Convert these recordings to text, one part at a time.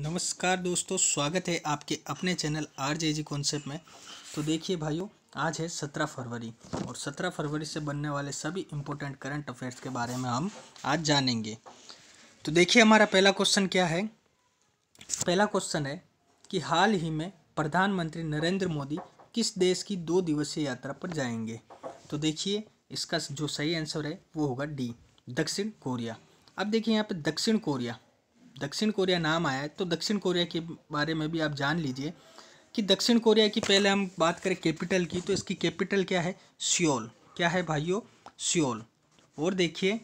नमस्कार दोस्तों स्वागत है आपके अपने channel R J G concept में तो देखिए भाइयों आज है सत्रह फरवरी और सत्रह फरवरी से बनने वाले सभी इम्पोर्टेंट करंट अफेयर्स के बारे में हम आज जानेंगे तो देखिए हमारा पहला क्वेश्चन क्या है पहला क्वेश्चन है कि हाल ही में प्रधानमंत्री नरेंद्र मोदी किस देश की दो दिवसीय यात्रा पर जाएंगे तो देखिए इसका जो सही आंसर है वो होगा डी दक्षिण कोरिया अब देखिए यहाँ पर दक्षिण कोरिया दक्षिण कोरिया नाम आया है तो दक्षिण कोरिया के बारे में भी आप जान लीजिए कि दक्षिण कोरिया की पहले हम बात करें कैपिटल की तो इसकी कैपिटल क्या है सियोल क्या है भाइयों सियोल और देखिए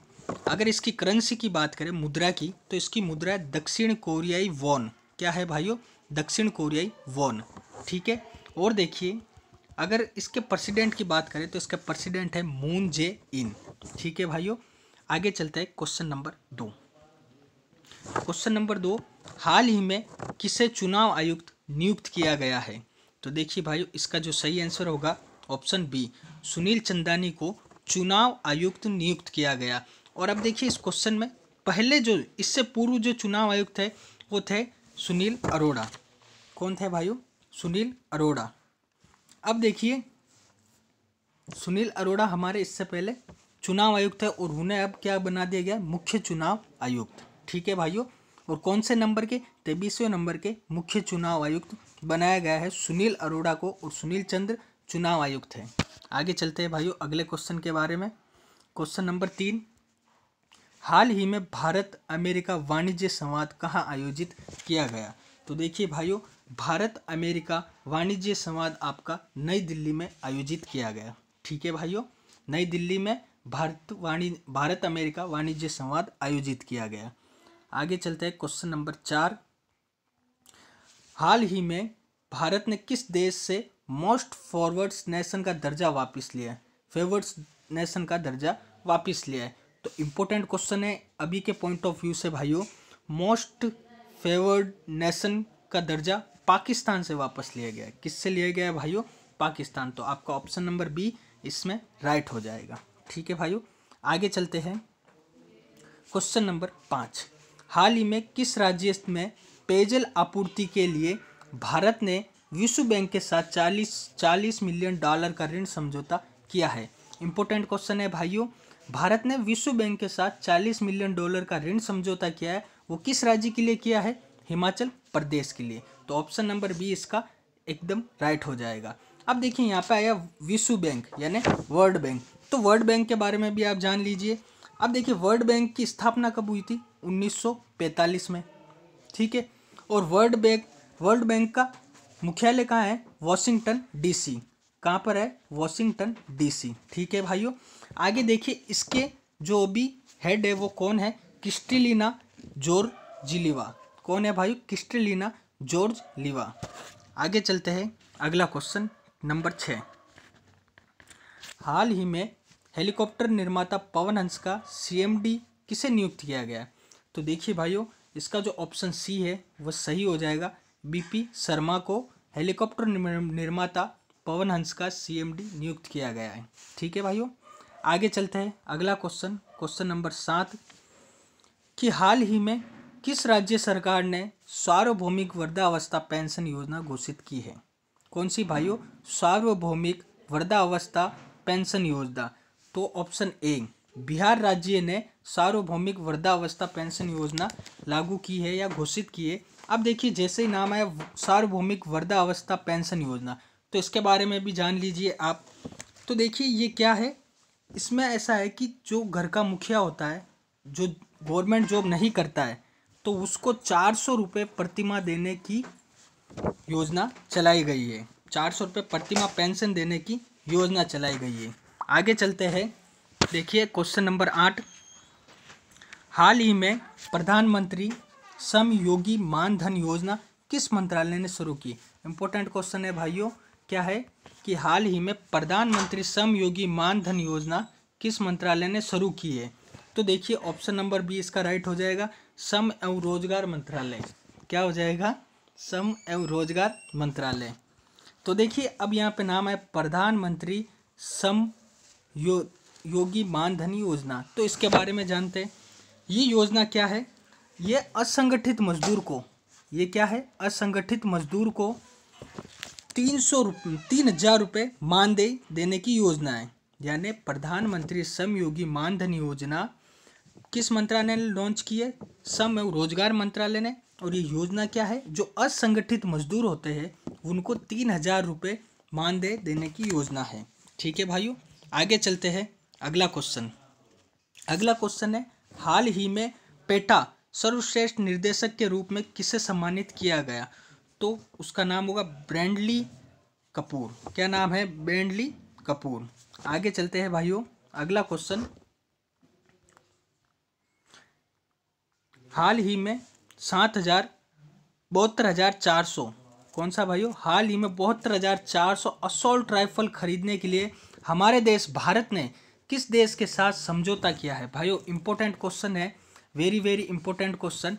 अगर इसकी करेंसी की बात करें मुद्रा की तो इसकी मुद्रा दक्षिण कोरियाई वॉन क्या है भाइयों दक्षिण कोरियाई वॉन ठीक है और देखिए अगर इसके प्रेसिडेंट की बात करें तो इसका प्रेसिडेंट है मून जे इन ठीक है भाइयों आगे चलता है क्वेश्चन नंबर दो क्वेश्चन नंबर दो हाल ही में किसे चुनाव आयुक्त नियुक्त किया गया है तो देखिए भाइयों इसका जो सही आंसर होगा ऑप्शन बी सुनील चंदानी को चुनाव आयुक्त नियुक्त किया गया और अब देखिए इस क्वेश्चन में पहले जो इससे पूर्व जो चुनाव आयुक्त है वो थे सुनील अरोड़ा कौन थे भाइयों सुनील अरोड़ा अब देखिए सुनील अरोड़ा हमारे इससे पहले चुनाव आयुक्त है और उन्हें अब क्या बना दिया गया मुख्य चुनाव आयुक्त ठीक है भाइयों और कौन से नंबर के तेबीसवें नंबर के मुख्य चुनाव आयुक्त बनाया गया है सुनील अरोड़ा को और सुनील चंद्र चुनाव आयुक्त हैं आगे चलते हैं भाइयों अगले क्वेश्चन के बारे में क्वेश्चन नंबर तीन हाल ही में भारत अमेरिका वाणिज्य संवाद कहाँ आयोजित किया गया तो देखिए भाइयों भारत अमेरिका वाणिज्य संवाद आपका नई दिल्ली में आयोजित किया गया ठीक है भाइयों नई दिल्ली में भारत वाणिज्य भारत अमेरिका वाणिज्य संवाद आयोजित किया गया आगे चलते हैं क्वेश्चन नंबर चार हाल ही में भारत ने किस देश से मोस्ट फॉरवर्ड्स नेशन का दर्जा वापस लिया है फेवर्ड्स नेशन का दर्जा वापस लिया है तो इम्पोर्टेंट क्वेश्चन है अभी के पॉइंट ऑफ व्यू से भाइयों मोस्ट फेवर्ड नेशन का दर्जा पाकिस्तान से वापस लिया गया है किससे लिया गया है भाइयों पाकिस्तान तो आपका ऑप्शन नंबर बी इसमें राइट हो जाएगा ठीक है भाइयों आगे चलते हैं क्वेश्चन नंबर पाँच हाल ही में किस राज्य में पेयजल आपूर्ति के लिए भारत ने विश्व बैंक के साथ 40 चालीस मिलियन डॉलर का ऋण समझौता किया है इंपॉर्टेंट क्वेश्चन है भाइयों भारत ने विश्व बैंक के साथ 40 मिलियन डॉलर का ऋण समझौता किया है वो किस राज्य के लिए किया है हिमाचल प्रदेश के लिए तो ऑप्शन नंबर बी इसका एकदम राइट हो जाएगा अब देखिए यहाँ पे आया विश्व बैंक यानी वर्ल्ड बैंक तो वर्ल्ड बैंक के बारे में भी आप जान लीजिए अब देखिए वर्ल्ड बैंक की स्थापना कब हुई थी 1945 में ठीक है और वर्ल्ड बैंक वर्ल्ड बैंक का मुख्यालय कहाँ है वॉशिंगटन डीसी कहाँ पर है वॉशिंगटन डीसी ठीक है भाइयों आगे देखिए इसके जो भी हेड है वो कौन है किस्टिलीना जोर जिलीवा कौन है भाई किस्टिलीना जॉर्ज लिवा आगे चलते हैं अगला क्वेश्चन नंबर छः हाल ही में हेलीकॉप्टर निर्माता पवन हंस का सीएमडी किसे नियुक्त किया गया तो देखिए भाइयों इसका जो ऑप्शन सी है वह सही हो जाएगा बीपी शर्मा को हेलीकॉप्टर निर्माता पवन हंस का सीएमडी नियुक्त किया गया है ठीक है भाइयों आगे चलते हैं अगला क्वेश्चन क्वेश्चन नंबर सात कि हाल ही में किस राज्य सरकार ने सार्वभौमिक वृद्धावस्था पेंशन योजना घोषित की है कौन सी भाइयों सार्वभौमिक वृद्धावस्था पेंशन योजना तो ऑप्शन ए बिहार राज्य ने सार्वभौमिक वृद्धावस्था पेंशन योजना लागू की है या घोषित की है अब देखिए जैसे ही नाम आया सार्वभौमिक वृद्धावस्था पेंशन योजना तो इसके बारे में भी जान लीजिए आप तो देखिए ये क्या है इसमें ऐसा है कि जो घर का मुखिया होता है जो गवर्नमेंट जॉब नहीं करता है तो उसको चार सौ रुपये प्रतिमा देने की योजना चलाई गई है चार सौ रुपये प्रतिमा पेंशन देने की योजना चलाई गई है आगे चलते हैं देखिए क्वेश्चन नंबर आठ हाल ही में प्रधानमंत्री समयोगी मानधन योजना किस मंत्रालय ने शुरू की इंपॉर्टेंट क्वेश्चन है भाइयों क्या है कि हाल ही में प्रधानमंत्री समयोगी मानधन योजना किस मंत्रालय ने शुरू की है तो देखिए ऑप्शन नंबर बी इसका राइट हो जाएगा सम एवं रोजगार मंत्रालय क्या हो जाएगा सम एवं रोजगार मंत्रालय तो देखिए अब यहाँ पे नाम है प्रधानमंत्री सम यो योगी मानधन योजना तो इसके बारे में जानते हैं ये योजना क्या है ये असंगठित मजदूर को ये क्या है असंगठित मजदूर को तीन सौ तीन हजार रुपये मानदेय देने की योजना है यानी प्रधानमंत्री योगी मानधन योजना किस मंत्रालय ने लॉन्च की है श्रम एवं रोजगार मंत्रालय ने और ये योजना क्या है जो असंगठित मजदूर होते हैं उनको तीन हजार रुपये मानदेय देने की योजना है ठीक है भाइयों आगे चलते हैं अगला क्वेश्चन अगला क्वेश्चन है हाल ही में पेटा सर्वश्रेष्ठ निर्देशक के रूप में किसे सम्मानित किया गया तो उसका नाम होगा ब्रैंडली कपूर क्या नाम है ब्रैंडली कपूर आगे चलते हैं भाइयों अगला क्वेश्चन हाल ही में सात हजार बहत्तर हजार चार सौ कौन सा भाइयों हाल ही में बहत्तर हजार चार सौ असोल्ट राइफल खरीदने के लिए हमारे देश भारत ने किस देश के साथ समझौता किया है भाइयों इम्पोर्टेंट क्वेश्चन है वेरी वेरी इंपॉर्टेंट क्वेश्चन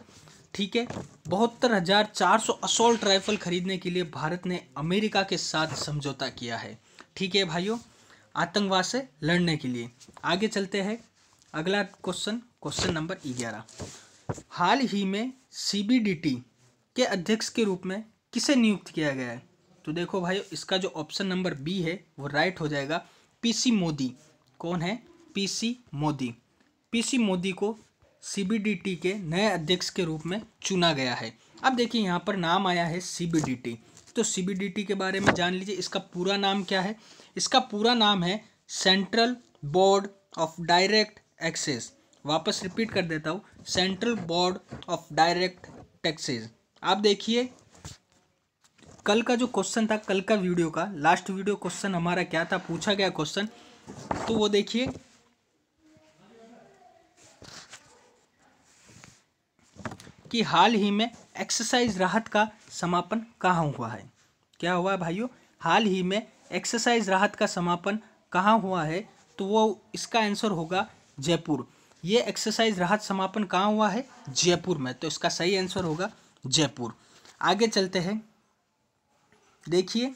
ठीक है बहत्तर हज़ार चार सौ असोल्ट राइफल खरीदने के लिए भारत ने अमेरिका के साथ समझौता किया है ठीक है भाइयों आतंकवाद से लड़ने के लिए आगे चलते हैं अगला क्वेश्चन क्वेश्चन नंबर ग्यारह हाल ही में सी के अध्यक्ष के रूप में किसे नियुक्त किया गया है तो देखो भाई इसका जो ऑप्शन नंबर बी है वो राइट हो जाएगा पीसी मोदी कौन है पीसी मोदी पीसी मोदी को सीबीडीटी के नए अध्यक्ष के रूप में चुना गया है अब देखिए यहाँ पर नाम आया है सीबीडीटी तो सीबीडीटी के बारे में जान लीजिए इसका पूरा नाम क्या है इसका पूरा नाम है central board of direct access वापस रिपीट कर देता हूँ central board of direct taxes आप देखिए कल का जो क्वेश्चन था कल का वीडियो का लास्ट वीडियो क्वेश्चन हमारा क्या था पूछा गया क्वेश्चन तो वो देखिए कि हाल ही में एक्सरसाइज राहत का समापन कहाँ हुआ है क्या हुआ है भाइयों हाल ही में एक्सरसाइज राहत का समापन कहाँ हुआ है तो वो इसका आंसर होगा जयपुर ये एक्सरसाइज राहत समापन कहाँ हुआ है जयपुर में तो इसका सही आंसर होगा जयपुर आगे चलते हैं देखिए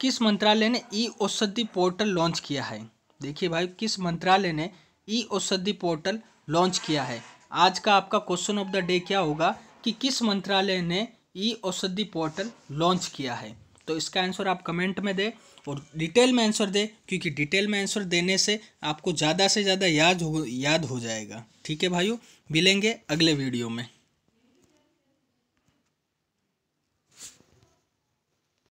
किस मंत्रालय ने ई औषधि पोर्टल लॉन्च किया है देखिए भाई किस मंत्रालय ने ई औषधि पोर्टल लॉन्च किया है आज का आपका क्वेश्चन ऑफ द डे क्या होगा कि किस मंत्रालय ने ई औषधि पोर्टल लॉन्च किया है तो इसका आंसर आप कमेंट में दें और डिटेल में आंसर दें क्योंकि डिटेल में आंसर देने से आपको ज़्यादा से ज़्यादा याद हो याद हो जाएगा ठीक है भाइयों मिलेंगे अगले वीडियो में